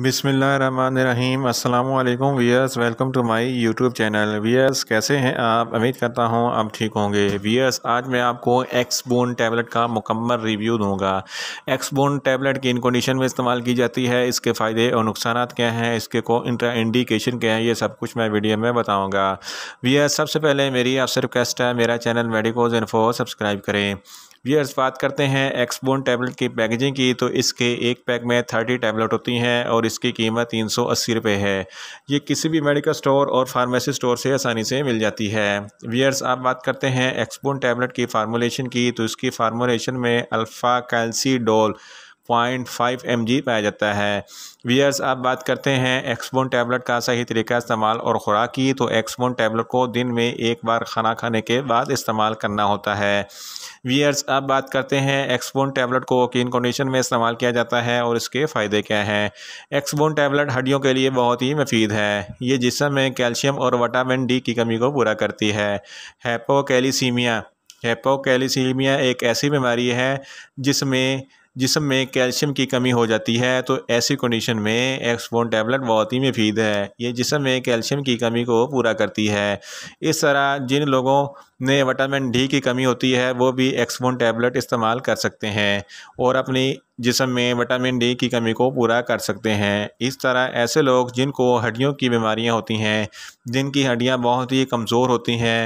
बिसमीम् अल्लाम viewers welcome to my YouTube channel viewers कैसे हैं आप उम्मीद करता हूं आप ठीक होंगे वीयर्स आज मैं आपको एक्सबोन टैबलेट का मुकम्मल रिव्यू दूंगा एक्सबोन टैबलेट किन कंडीशन में इस्तेमाल की जाती है इसके फ़ायदे और नुकसान क्या हैं इसके को इंट्रा इंडिकेशन क्या है ये सब कुछ मैं वीडियो में बताऊँगा वीयर्स सबसे पहले मेरी आपसे रिक्वेस्ट है मेरा चैनल मेडिकोज इन्फो सब्सक्राइब करें वीयर्स बात करते हैं एक्सबोन टैबलेट की पैकेजिंग की तो इसके एक पैक में थर्टी टैबलेट होती हैं और इसकी कीमत तीन सौ अस्सी रुपये है ये किसी भी मेडिकल स्टोर और फार्मेसी स्टोर से आसानी से मिल जाती है वीयर्स आप बात करते हैं एक्सबोन टैबलेट की फार्मोलेशन की तो इसकी फार्मोलेशन में अल्फ़ा कैल्सी डोल पॉइंट फाइव एम जी पाया जाता है वीयर्स अब बात करते हैं एक्सबोन टैबलेट का सही तरीका इस्तेमाल और ख़ुराक की तो एक्सबोन टैबलेट को दिन में एक बार खाना खाने के बाद इस्तेमाल करना होता है वीयर्स अब बात करते हैं एक्सबोन टैबलेट को किन कंडीशन में इस्तेमाल किया जाता है और इसके फ़ायदे क्या हैं एक्सबोन टैबलेट हड्डियों के लिए बहुत ही मफीद है ये जिसम में कैल्शियम और वटामिन डी की कमी को पूरा करती है हेपोकैलीसीमिया हेपोकैलीसीमिया एक ऐसी बीमारी है जिसमें जिसम में कैल्शियम की कमी हो जाती है तो ऐसी कंडीशन में एक्सफोन टैबलेट बहुत ही मुफीद है ये जिसम में कैल्शियम की कमी को पूरा करती है इस तरह जिन लोगों ने विटामिन डी की कमी होती है वो भी एक्सफोन टैबलेट इस्तेमाल कर सकते हैं और अपनी जिसम में विटामिन डी की कमी को पूरा कर सकते हैं इस तरह ऐसे लोग जिनको हड्डियों की बीमारियां होती हैं जिनकी हड्डियां बहुत ही कमज़ोर होती हैं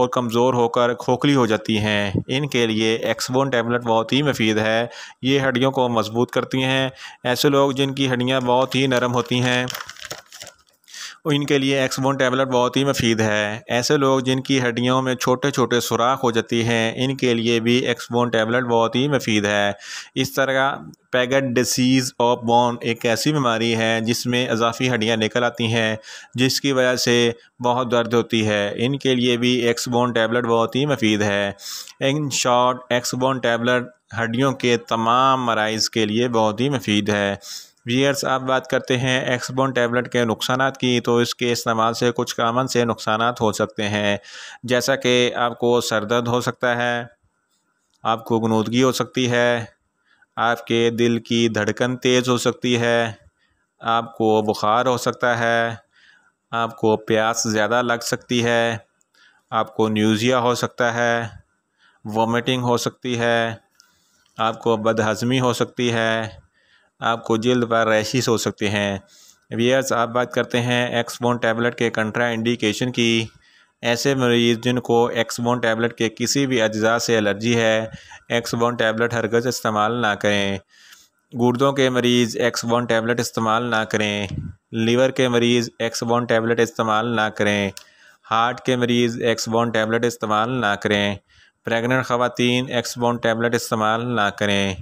और कमज़ोर होकर खोखली हो जाती हैं इनके लिए एक्सबोन टैबलेट बहुत ही मफीद है ये हड्डियों को मजबूत करती हैं ऐसे लोग जिनकी हड्डियाँ बहुत ही नरम होती हैं इनके लिए एक्सबोन टैबलेट बहुत ही मफीद है ऐसे लोग जिनकी हड्डियों में छोटे छोटे सुराख हो जाती हैं इनके लिए भी एक्सबोन टैबलेट बहुत ही मफीद है इस तरह पैगट डिसीज़ ऑफ बोन एक ऐसी बीमारी है जिसमें अजाफी हड्डियाँ निकल आती हैं जिसकी वजह से बहुत दर्द होती है इनके लिए भी एक्सबोन टैबलेट बहुत ही मफीद है इन शॉर्ट एक्सबोन टैबलेट हड्डियों के तमाम मराइज़ के लिए बहुत ही मफीद है वीयर्स आप बात करते हैं एक्सबोन टैबलेट के नुकसान की तो इसके इस्तेमाल से कुछ कामन से नुकसान हो सकते हैं जैसा कि आपको सर दर्द हो सकता है आपको गनूदगी हो सकती है आपके दिल की धड़कन तेज़ हो सकती है आपको बुखार हो सकता है आपको प्यास ज़्यादा लग सकती है आपको न्यूज़िया हो सकता है वोमिटिंग हो सकती है आपको बदहज़मी हो सकती है आपको जल्द पर रैशिस हो सकते हैं वीयर्स आप बात करते हैं एक्सबोन टैबलेट के कंट्रा इंडिकेशन की ऐसे मरीज़ जिनको एक्सबोन टैबलेट के किसी भी अज्जा से एलर्जी है एक्सबोन टैबलेट हरगज इस्तेमाल ना करें गुर्दों के मरीज़ एक्सबोन टैबलेट इस्तेमाल ना करें लीवर के मरीज़ एक्सबोन टैबलेट इस्तेमाल ना करें हार्ट के मरीज़ एक्सबोन टैबलेट इस्तेमाल ना करें प्रेगनेंट ख़वातीन एक्सबोन टैबलेट इस्तेमाल ना करें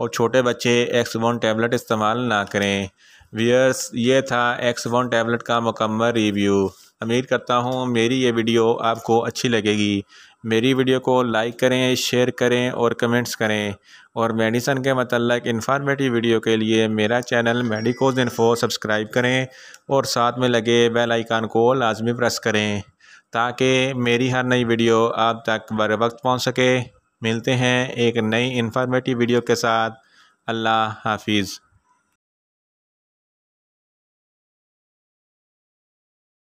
और छोटे बच्चे एक्स वन टैबलेट इस्तेमाल ना करें वियर्स ये था एक्स वन टैबलेट का मुकम्मल रिव्यू उम्मीद करता हूँ मेरी ये वीडियो आपको अच्छी लगेगी मेरी वीडियो को लाइक करें शेयर करें और कमेंट्स करें और मेडिसन के मतलब इन्फॉर्मेटिव वीडियो के लिए मेरा चैनल मेडिकोज इन्फो सब्सक्राइब करें और साथ में लगे बेल आइकान को लाजमी प्रेस करें ताकि मेरी हर नई वीडियो आप तक बर वक्त पहुँच सके मिलते हैं एक नई इन्फॉर्मेटिव वीडियो के साथ अल्लाह हाफिज़